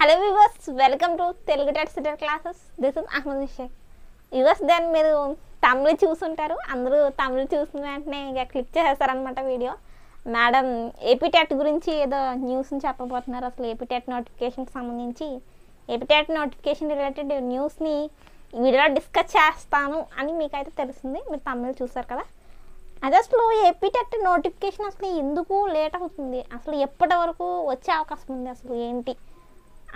hello viewers welcome to Telugu TET sitter classes this is Ahmed Sheikh viewers then మీరు thumbnail చూసుంటారు అందరూ thumbnail చూసిన వెంటనే ఇక క్లిక్ చేసేస్తారనమాట వీడియో మేడం ఏపీ టెట్ గురించి ఏదో న్యూస్ని చెప్పబోతున్నారు అసలు ఏపీ టెట్ నోటిఫికేషన్కి సంబంధించి ఏపీ టెట్ నోటిఫికేషన్ రిలేటెడ్ న్యూస్ని వీడియోలో డిస్కస్ చేస్తాను అని మీకైతే తెలుస్తుంది మీరు తమిళ చూసారు కదా అది అసలు ఏపీ టెట్ నోటిఫికేషన్ అసలు ఎందుకు లేట్ అవుతుంది అసలు ఎప్పటి వరకు వచ్చే అవకాశం ఉంది అసలు ఏంటి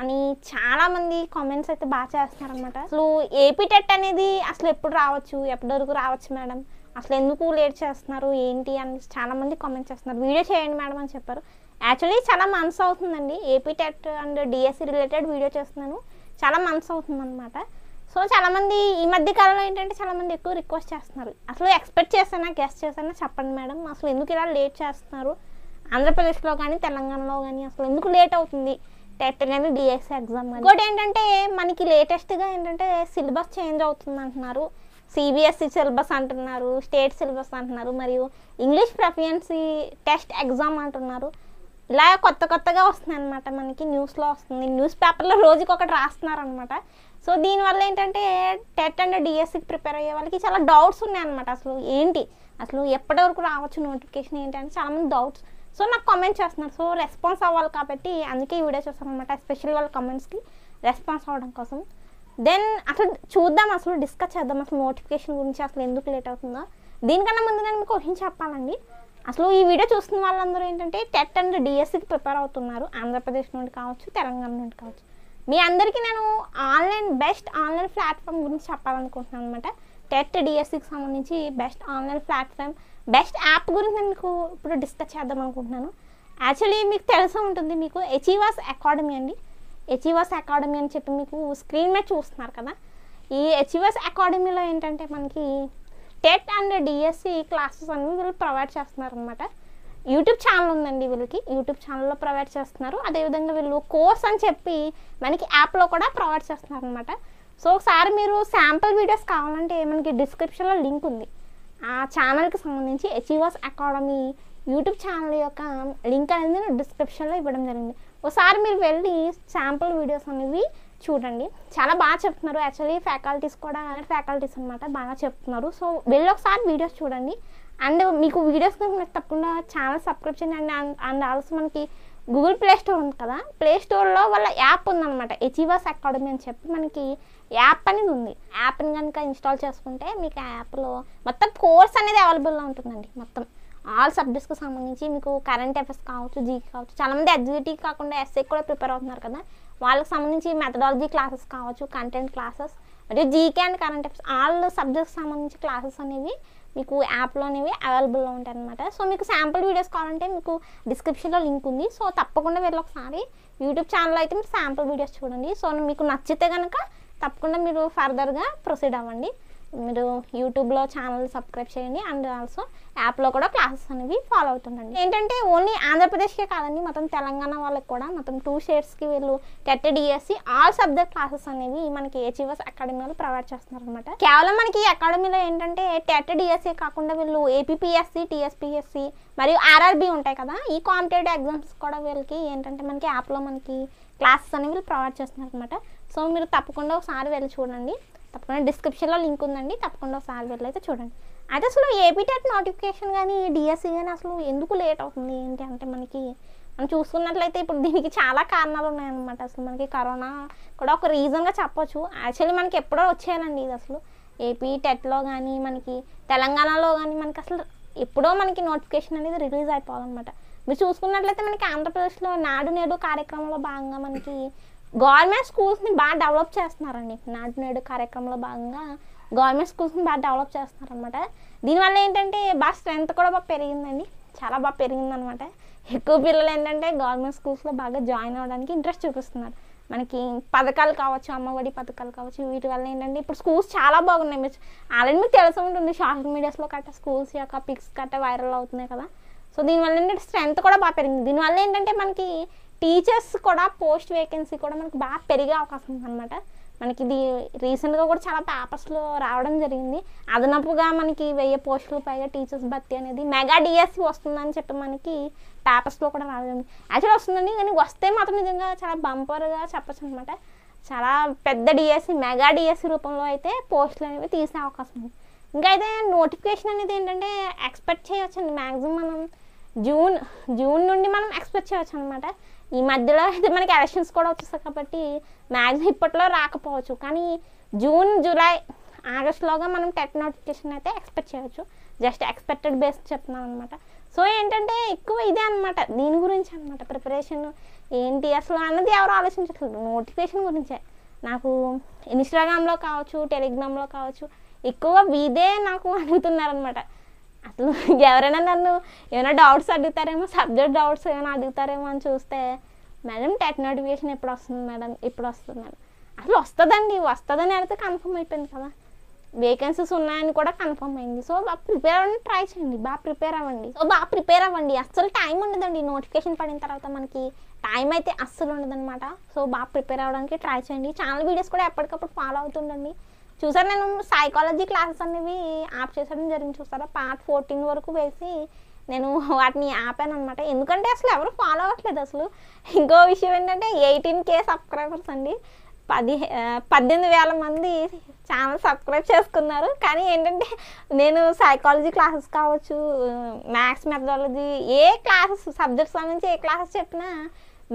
అని చాలామంది కామెంట్స్ అయితే బాగా చేస్తున్నారనమాట అసలు ఏపీ టెట్ అనేది అసలు ఎప్పుడు రావచ్చు ఎప్పటి వరకు రావచ్చు మేడం అసలు ఎందుకు లేట్ చేస్తున్నారు ఏంటి అని చాలా మంది కామెంట్స్ చేస్తున్నారు వీడియో చేయండి మేడం అని చెప్పారు యాక్చువల్లీ చాలా మంత్స్ అవుతుందండి AP TET and DSC related video చేస్తున్నాను చాలా మంత్స్ అనమాట సో చాలామంది ఈ మధ్య కాలంలో ఏంటంటే చాలామంది ఎక్కువ రిక్వెస్ట్ చేస్తున్నారు అసలు ఎక్స్పెక్ట్ చేస్తానా గెస్ట్ చేస్తానా చెప్పండి మేడం అసలు ఎందుకు ఇలా లేట్ చేస్తున్నారు ఆంధ్రప్రదేశ్లో కానీ తెలంగాణలో కానీ అసలు ఎందుకు లేట్ అవుతుంది టెట్ కానీ డిఎస్సి ఎగ్జామ్ ఇంకోటి ఏంటంటే మనకి లేటెస్ట్గా ఏంటంటే సిలబస్ చేంజ్ అవుతుంది అంటున్నారు సిబిఎస్ఈ సిలబస్ e అంటున్నారు స్టేట్ సిలబస్ అంటున్నారు మరియు ఇంగ్లీష్ ప్రొఫియన్సీ టెస్ట్ ఎగ్జామ్ అంటున్నారు ఇలా కొత్త కొత్తగా వస్తుంది అనమాట మనకి న్యూస్లో వస్తుంది న్యూస్ పేపర్లో రోజుకి ఒకటి రాస్తున్నారు అనమాట సో దీనివల్ల ఏంటంటే టెట్ అండ్ డిఎస్సికి e ప్రిపేర్ అయ్యే వాళ్ళకి చాలా డౌట్స్ ఉన్నాయి అనమాట అసలు ఏంటి అసలు ఎప్పటి వరకు రావచ్చు నోటిఫికేషన్ ఏంటి అని చాలామంది డౌట్స్ సో నాకు కామెంట్ చేస్తున్నారు సో రెస్పాన్స్ అవ్వాలి కాబట్టి అందుకే ఈ వీడియో చేస్తాను అనమాట స్పెషల్ వాళ్ళ కామెంట్స్కి రెస్పాన్స్ అవ్వడం కోసం దెన్ అసలు చూద్దాం అసలు డిస్కస్ చేద్దాం అసలు నోటిఫికేషన్ గురించి అసలు ఎందుకు లేట్ అవుతుందో దీనికన్నా ముందు నేను మీకు ఒకటి చెప్పాలండి అసలు ఈ వీడియో చూస్తున్న వాళ్ళందరూ ఏంటంటే టెట్ అండ్ డిఎస్సికి e ప్రిపేర్ అవుతున్నారు ఆంధ్రప్రదేశ్ నుండి కావచ్చు తెలంగాణ నుండి కావచ్చు మీ అందరికీ నేను ఆన్లైన్ బెస్ట్ ఆన్లైన్ ప్లాట్ఫామ్ గురించి చెప్పాలనుకుంటున్నాను అనమాట టెట్ డిఎస్సికి e సంబంధించి best online platform best app గురించి నేను మీకు ఇప్పుడు డిస్కస్ చేద్దాం అనుకుంటున్నాను యాక్చువల్లీ మీకు తెలిసే ఉంటుంది మీకు ఎచీవాస్ అకాడమీ అండి ఎచీవాస్ అకాడమీ అని చెప్పి మీకు స్క్రీన్ మీద చూస్తున్నారు కదా ఈ ఎచీవాస్ అకాడమీలో ఏంటంటే మనకి టెట్ అండ్ డిఎస్సి క్లాసెస్ అన్ని వీళ్ళు ప్రొవైడ్ చేస్తున్నారు అనమాట యూట్యూబ్ ఛానల్ ఉందండి వీళ్ళకి యూట్యూబ్ ఛానల్లో ప్రొవైడ్ చేస్తున్నారు అదేవిధంగా వీళ్ళు కోర్స్ అని చెప్పి మనకి యాప్లో కూడా ప్రొవైడ్ చేస్తున్నారు అనమాట సో ఒకసారి మీరు శాంపుల్ వీడియోస్ కావాలంటే మనకి డిస్క్రిప్షన్లో లింక్ ఉంది ఆ ఛానల్కి సంబంధించి అచీవర్స్ అకాడమీ యూట్యూబ్ ఛానల్ యొక్క లింక్ అనేది నేను డిస్క్రిప్షన్లో ఇవ్వడం జరిగింది ఒకసారి మీరు వెళ్ళి శాంపుల్ వీడియోస్ అనేవి చూడండి చాలా బాగా చెప్తున్నారు యాక్చువల్లీ ఫ్యాకల్టీస్ కూడా ఫ్యాకల్టీస్ అనమాట బాగా చెప్తున్నారు సో వెళ్ళి ఒకసారి వీడియోస్ చూడండి అండ్ మీకు వీడియోస్ మీకు తప్పకుండా ఛానల్ సబ్స్క్రైబ్ చేయండి అండ్ అండ్ ఆల్సో మనకి గూగుల్ ప్లే స్టోర్ ఉంది కదా ప్లే స్టోర్లో వాళ్ళ యాప్ ఉందన్నమాట హెచ్ఈవాస్ అకాడమీ అని చెప్పి మనకి యాప్ అనేది ఉంది యాప్ని కనుక ఇన్స్టాల్ చేసుకుంటే మీకు యాప్లో మొత్తం కోర్స్ అనేది అవైలబుల్లో ఉంటుందండి మొత్తం ఆల్ సబ్జెక్ట్స్కి సంబంధించి మీకు కరెంట్ అఫేర్స్ కావచ్చు జీకి కావచ్చు చాలామంది ఎగ్జిక్యూటివ్ కాకుండా ఎస్ఏ కూడా ప్రిపేర్ అవుతున్నారు కదా వాళ్ళకి సంబంధించి మెథడాలజీ క్లాసెస్ కావచ్చు కంటెంట్ క్లాసెస్ మరియు GK and current affairs all subjects సంబంధించి క్లాసెస్ అనేవి మీకు యాప్లో అనేవి అవైలబుల్లో ఉంటాయి అనమాట సో మీకు శాంపుల్ వీడియోస్ కావాలంటే మీకు డిస్క్రిప్షన్లో లింక్ ఉంది సో తప్పకుండా వీళ్ళు ఒకసారి యూట్యూబ్ ఛానల్ అయితే మీరు శాంపుల్ వీడియోస్ చూడండి సో మీకు నచ్చితే కనుక తప్పకుండా మీరు ఫర్దర్గా ప్రొసీడ్ అవ్వండి మీరు యూట్యూబ్లో ఛానల్ సబ్స్క్రైబ్ చేయండి అండ్ ఆల్సో యాప్లో కూడా క్లాసెస్ అనేవి ఫాలో అవుతుండండి ఏంటంటే ఓన్లీ ఆంధ్రప్రదేశ్కే కాదండి మొత్తం తెలంగాణ వాళ్ళకి కూడా మొత్తం టూ షేర్స్కి వీళ్ళు TET DSC all subject classes అనేవి మనకి ఏచీవస్ అకాడమీలో ప్రొవైడ్ చేస్తున్నారు అనమాట కేవలం మనకి అకాడమీలో ఏంటంటే టెట్ డిఎస్సి కాకుండా వీళ్ళు ఏపీపీఎస్సి టీఎస్పీఎస్సి మరియు ఆర్ఆర్బి ఉంటాయి కదా ఈ కాంపిటేటివ్ ఎగ్జామ్స్ కూడా వీళ్ళకి ఏంటంటే మనకి యాప్లో మనకి క్లాసెస్ అనేవి ప్రొవైడ్ చేస్తున్నారు అనమాట సో మీరు తప్పకుండా ఒకసారి వెళ్ళి చూడండి తప్పకుండా డిస్క్రిప్షన్లో లింక్ ఉందండి తప్పకుండా ఒకసారి వెళ్ళి అయితే చూడండి అయితే అసలు ఏబిటెట్ నోటిఫికేషన్ కానీ డిఎస్సి కానీ అసలు ఎందుకు లేట్ అవుతుంది ఏంటి అంటే మనకి మనం చూసుకున్నట్లయితే ఇప్పుడు దీనికి చాలా కారణాలు ఉన్నాయన్నమాట అసలు మనకి కరోనా కూడా ఒక రీజన్గా చెప్పొచ్చు యాక్చువల్లీ మనకి ఎప్పుడో వచ్చేయాలండి ఇది అసలు ఏపీ టెట్లో కానీ మనకి తెలంగాణలో కానీ మనకి అసలు ఎప్పుడో మనకి నోటిఫికేషన్ అనేది రిలీజ్ అయిపోవాలన్నమాట మీరు చూసుకున్నట్లయితే మనకి ఆంధ్రప్రదేశ్లో నాడు నేడు కార్యక్రమంలో భాగంగా మనకి గవర్నమెంట్ స్కూల్స్ని బాగా డెవలప్ చేస్తున్నారండి నాటి నేడు కార్యక్రమంలో భాగంగా గవర్నమెంట్ స్కూల్స్ని బాగా డెవలప్ చేస్తున్నారనమాట దీనివల్ల ఏంటంటే బాగా స్ట్రెంత్ కూడా బాగా పెరిగిందండి చాలా బాగా పెరిగిందనమాట ఎక్కువ పిల్లలు ఏంటంటే గవర్నమెంట్ స్కూల్స్లో బాగా జాయిన్ అవ్వడానికి ఇంట్రెస్ట్ చూపిస్తున్నారు మనకి పథకాలు కావచ్చు అమ్మఒడి పథకాలు కావచ్చు వీటి వల్ల ఏంటంటే ఇప్పుడు స్కూల్స్ చాలా బాగున్నాయి మీరు ఆల్రెడీ మీకు తెలిసి ఉంటుంది సోషల్ మీడియాస్లో కట్ట స్కూల్స్ యొక్క పిక్స్ కట్ట వైరల్ అవుతున్నాయి కదా సో దీనివల్ల ఏంటంటే స్ట్రెంత్ కూడా బాగా పెరిగింది దీనివల్ల ఏంటంటే మనకి టీచర్స్ కూడా పోస్ట్ వేకెన్సీ కూడా మనకు బాగా పెరిగే అవకాశం అనమాట మనకి ఇది రీసెంట్గా కూడా చాలా పేపర్స్లో రావడం జరిగింది అదనపుగా మనకి వెయ్యి పోస్టులు పైగా టీచర్స్ భర్తీ అనేది మెగా డిఎస్సి వస్తుందని చెప్పి మనకి పేపర్స్లో కూడా రావడం యాక్చువల్ వస్తుందండి కానీ వస్తే మాత్రం నిజంగా చాలా బంపర్గా చెప్పచ్చు అనమాట చాలా పెద్ద డిఎస్సి మెగా డిఎస్సి రూపంలో అయితే పోస్టులు అనేవి తీసే అవకాశం ఉంది ఇంకా అయితే నోటిఫికేషన్ అనేది ఏంటంటే ఎక్స్పెక్ట్ చేయొచ్చండి మ్యాక్సిమం మనం జూన్ జూన్ నుండి మనం ఎక్స్పెక్ట్ చేయవచ్చు అనమాట ఈ మధ్యలో అయితే మనకి ఎలక్షన్స్ కూడా వచ్చేస్తాయి కాబట్టి మ్యాక్సిమం ఇప్పట్లో రాకపోవచ్చు కానీ జూన్ జూలై ఆగస్ట్లోగా మనం టెట్ నోటిఫికేషన్ అయితే ఎక్స్పెక్ట్ చేయవచ్చు జస్ట్ ఎక్స్పెక్టెడ్ బేస్ చెప్తున్నాం అనమాట సో ఏంటంటే ఎక్కువ ఇదే అనమాట దీని గురించి అనమాట ప్రిపరేషన్ ఏంటి అసలు అన్నది ఎవరు ఆలోచించట్లేదు నోటిఫికేషన్ గురించే నాకు ఇన్స్టాగ్రామ్లో కావచ్చు టెలిగ్రామ్లో కావచ్చు ఎక్కువ ఇదే నాకు అడుగుతున్నారనమాట అసలు ఎవరైనా నన్ను ఏమైనా డౌట్స్ అడుగుతారేమో సబ్జెక్ట్ డౌట్స్ ఏమైనా అడుగుతారేమో అని చూస్తే మేడం టెట్ నోటిఫికేషన్ ఎప్పుడు వస్తుంది మేడం ఇప్పుడు వస్తుంది మేడం అసలు వస్తుందండి వస్తుందని అడిగితే కన్ఫర్మ్ అయిపోయింది కదా వేకెన్సీస్ ఉన్నాయని కూడా కన్ఫర్మ్ అయింది సో బాగా ప్రిపేర్ అవ్వండి ట్రై చేయండి బాగా ప్రిపేర్ అవ్వండి సో బాగా ప్రిపేర్ అవ్వండి అస్సలు టైం ఉండదండి నోటిఫికేషన్ పడిన తర్వాత మనకి టైం అయితే అస్సలు అనమాట సో బాగా ప్రిపేర్ అవ్వడానికి ట్రై చేయండి ఛానల్ వీడియోస్ కూడా ఎప్పటికప్పుడు ఫాలో అవుతుండండి చూసారు నేను సైకాలజీ క్లాసెస్ అనేవి ఆప్ చేసడం జరిగింది చూసారా పార్ట్ ఫోర్టీన్ వరకు వేసి నేను వాటిని ఆపాను అనమాట ఎందుకంటే అసలు ఎవరు ఫాలో అవ్వట్లేదు అసలు ఇంకో విషయం ఏంటంటే ఎయిటీన్ కే సబ్స్క్రైబర్స్ అండి పది పద్దెనిమిది వేల మంది ఛానల్ సబ్స్క్రైబ్ చేసుకున్నారు కానీ ఏంటంటే నేను సైకాలజీ క్లాసెస్ కావచ్చు మ్యాథ్స్ మెథడాలజీ ఏ క్లాసెస్ సబ్జెక్ట్స్ సంబంధించి ఏ క్లాసెస్ చెప్పినా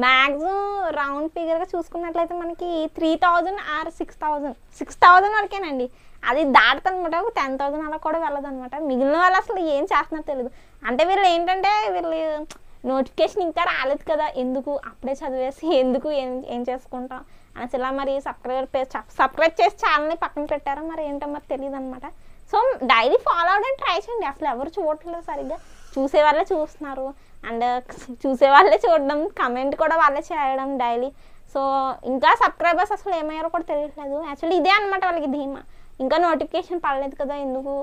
మ్యాక్సిమం రౌండ్ ఫిగర్గా చూసుకున్నట్లయితే మనకి three thousand or six thousand six thousand వరకేనండి అది అనమాట ఒక టెన్ థౌజండ్ అలా కూడా వెళ్ళదు అనమాట మిగిలిన వాళ్ళు అసలు ఏం చేస్తున్నారో తెలియదు అంటే వీళ్ళు ఏంటంటే వీళ్ళు నోటిఫికేషన్ ఇంకా రాలేదు కదా ఎందుకు అప్పుడే చదివేసి ఎందుకు ఏం ఏం చేసుకుంటాం అనేసి ఇలా మరి సబ్స్క్రైబ్ సబ్స్క్రైబ్ చేసి ఛానల్ని పక్కన పెట్టారా మరి ఏంటో మరి తెలియదు అనమాట సో డైలీ ఫాలో అవ్వడం ట్రై చేయండి అసలు ఎవరు చూడట్లేదు సరిగ్గా చూసే వాళ్ళే చూస్తున్నారు అండ్ చూసే వాళ్ళే చూడడం కమెంట్ కూడా వాళ్ళే చేయడం డైలీ సో ఇంకా సబ్స్క్రైబర్స్ అసలు ఏమయ్యారో కూడా తెలియట్లేదు యాక్చువల్లీ ఇదే అనమాట వాళ్ళకి ధీమా ఇంకా నోటిఫికేషన్ పడలేదు కదా ఎందుకు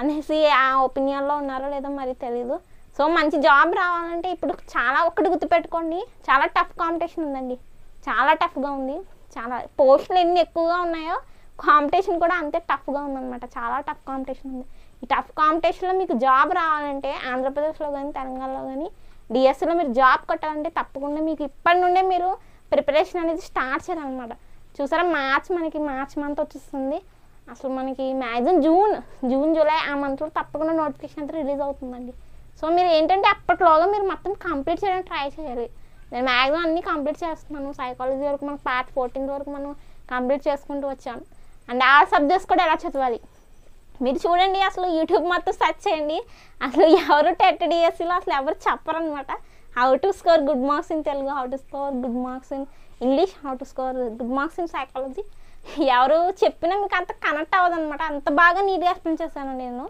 అనేసి ఆ ఒపీనియన్లో ఉన్నారో లేదో మరి తెలీదు సో మంచి జాబ్ రావాలంటే ఇప్పుడు చాలా ఒక్కటి గుర్తుపెట్టుకోండి చాలా టఫ్ కాంపిటీషన్ ఉందండి చాలా టఫ్గా ఉంది చాలా పోస్టులు ఎన్ని ఎక్కువగా ఉన్నాయో కాంపిటీషన్ కూడా అంతే టఫ్గా ఉందన్నమాట చాలా టఫ్ కాంపిటీషన్ ఉంది ఈ టఫ్ కాంపిటీషన్లో మీకు జాబ్ రావాలంటే ఆంధ్రప్రదేశ్లో కానీ తెలంగాణలో కానీ డిఎస్సిలో మీరు జాబ్ కొట్టాలంటే తప్పకుండా మీకు ఇప్పటి నుండే మీరు ప్రిపరేషన్ అనేది స్టార్ట్ చేయాలన్నమాట చూసారా మార్చ్ మనకి మార్చ్ మంత్ వచ్చేస్తుంది అసలు మనకి మ్యాక్సిమం జూన్ జూన్ జూలై ఆ మంత్లో తప్పకుండా నోటిఫికేషన్ అయితే రిలీజ్ అవుతుందండి సో మీరు ఏంటంటే అప్పట్లోగా మీరు మొత్తం కంప్లీట్ చేయడానికి ట్రై చేయాలి నేను మ్యాక్సిమం అన్నీ కంప్లీట్ చేస్తున్నాను సైకాలజీ వరకు మనం పార్ట్ ఫోర్టీన్త్ వరకు మనం కంప్లీట్ చేసుకుంటూ వచ్చాం అండ్ ఆ సబ్జెక్ట్స్ కూడా ఎలా చదవాలి మీరు చూడండి అసలు యూట్యూబ్ మొత్తం సెర్చ్ చేయండి అసలు ఎవరు టెట్ డిఎస్సిలో అసలు ఎవరు చెప్పరనమాట how to score good marks in Telugu how to score good marks in English how to score good marks in psychology ఎవరు చెప్పినా మీకు అంత కనెక్ట్ అవ్వదు అనమాట అంత బాగా నీట్గా ఎక్స్ప్లెయిన్ చేశాను నేను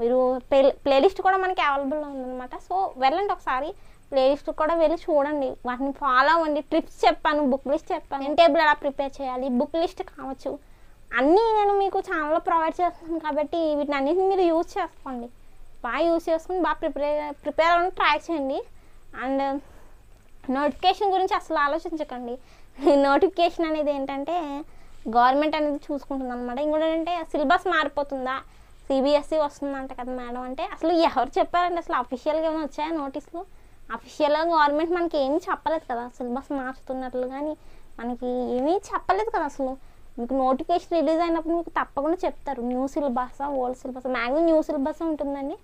మీరు ప్లే ప్లేలిస్ట్ కూడా మనకి అవైలబుల్లో ఉందన్నమాట సో వెళ్ళండి ఒకసారి ప్లేలిస్ట్ కూడా వెళ్ళి చూడండి వాటిని ఫాలో అవ్వండి ట్రిప్స్ చెప్పాను బుక్ లిస్ట్ చెప్పాను నేను టేబుల్ ఎలా ప్రిపేర్ చేయాలి బుక్ లిస్ట్ కావచ్చు అన్నీ నేను మీకు ఛానల్లో ప్రొవైడ్ చేస్తాను కాబట్టి వీటిని అన్నింటిని మీరు యూజ్ చేసుకోండి బాగా యూజ్ చేసుకుని బాగా ప్రిపేర్ ప్రిపేర్ అవ్వడం ట్రై చేయండి అండ్ నోటిఫికేషన్ గురించి అసలు ఆలోచించకండి నోటిఫికేషన్ అనేది ఏంటంటే గవర్నమెంట్ అనేది చూసుకుంటుంది అనమాట ఇంకోటి ఏంటంటే సిలబస్ మారిపోతుందా సిబిఎస్ఈ e వస్తుందంట కదా మేడం అంటే అసలు ఎవరు చెప్పారండి అసలు అఫీషియల్గా ఏమైనా వచ్చాయా నోటీసులు అఫీషియల్గా గవర్నమెంట్ మనకి ఏమీ చెప్పలేదు కదా సిలబస్ మార్చుతున్నట్లు కానీ మనకి ఏమీ చెప్పలేదు కదా అసలు మీకు నోటిఫికేషన్ రిలీజ్ అయినప్పుడు మీకు తప్పకుండా చెప్తారు new syllabus old syllabus maximum new syllabus ఉంటుందండి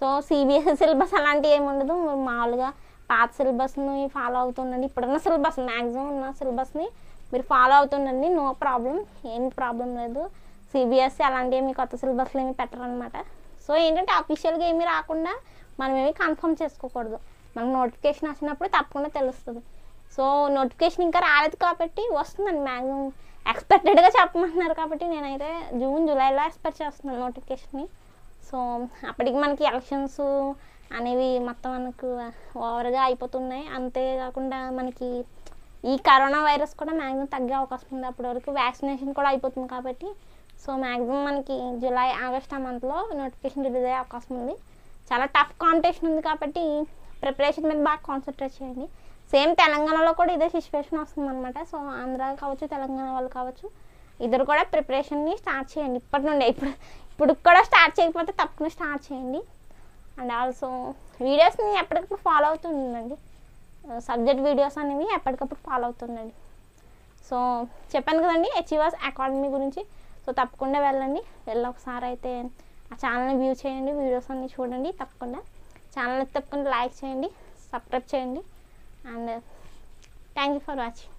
సో సిబిఎస్ఈ సిలబస్ e అలాంటివి ఏమి ఉండదు మామూలుగా పాత సిలబస్ని ఫాలో అవుతుండండి ఇప్పుడున్న సిలబస్ మ్యాక్సిమం ఉన్న సిలబస్ని మీరు ఫాలో అవుతుండండి నో ప్రాబ్లం ఏం ప్రాబ్లం లేదు సిబిఎస్ఈ అలాంటివి ఏమి కొత్త సిలబస్లు ఏమి పెట్టరనమాట సో ఏంటంటే అఫీషియల్గా ఏమి రాకుండా మనం ఏమి కన్ఫర్మ్ చేసుకోకూడదు మనకు నోటిఫికేషన్ వచ్చినప్పుడు తప్పకుండా తెలుస్తుంది సో నోటిఫికేషన్ ఇంకా రాలేదు కాబట్టి వస్తుందండి మ్యాక్సిమం ఎక్స్పెక్టెడ్గా చెప్పమంటున్నారు కాబట్టి నేనైతే జూన్ జూలైలో ఎక్స్పెక్ట్ చేస్తున్నాను నోటిఫికేషన్ని సో అప్పటికి మనకి ఎలక్షన్స్ అనేవి మొత్తం మనకు ఓవర్గా అయిపోతున్నాయి అంతేకాకుండా మనకి ఈ కరోనా వైరస్ కూడా మ్యాక్సిమం తగ్గే అవకాశం ఉంది అప్పటివరకు వ్యాక్సినేషన్ కూడా అయిపోతుంది కాబట్టి సో మ్యాక్సిమం మనకి జూలై ఆగస్ట్ ఆ మంత్లో నోటిఫికేషన్ రిలీజ్ అయ్యే అవకాశం ఉంది చాలా టఫ్ కాంపిటీషన్ ఉంది కాబట్టి ప్రిపరేషన్ మీద బాగా కాన్సన్ట్రేట్ చేయండి సేమ్ తెలంగాణలో కూడా ఇదే సిచ్యువేషన్ వస్తుంది అనమాట సో ఆంధ్ర కావచ్చు తెలంగాణ వాళ్ళు కావచ్చు ఇద్దరు కూడా ప్రిపరేషన్ని స్టార్ట్ చేయండి ఇప్పటి నుండి ఇప్పుడు ఇప్పుడు కూడా స్టార్ట్ చేయకపోతే తప్పకుండా స్టార్ట్ చేయండి అండ్ ఆల్సో వీడియోస్ని ఎప్పటికప్పుడు ఫాలో అవుతుండండి సబ్జెక్ట్ వీడియోస్ అనేవి ఎప్పటికప్పుడు ఫాలో అవుతుండండి సో చెప్పాను కదండి హెచ్ఈవాస్ అకాడమీ e గురించి సో తప్పకుండా వెళ్ళండి వెళ్ళి ఒకసారి అయితే ఆ ఛానల్ని వ్యూ చేయండి వీడియోస్ అన్నీ చూడండి తప్పకుండా ఛానల్ తప్పకుండా లైక్ చేయండి సబ్స్క్రైబ్ చేయండి and thank you for watching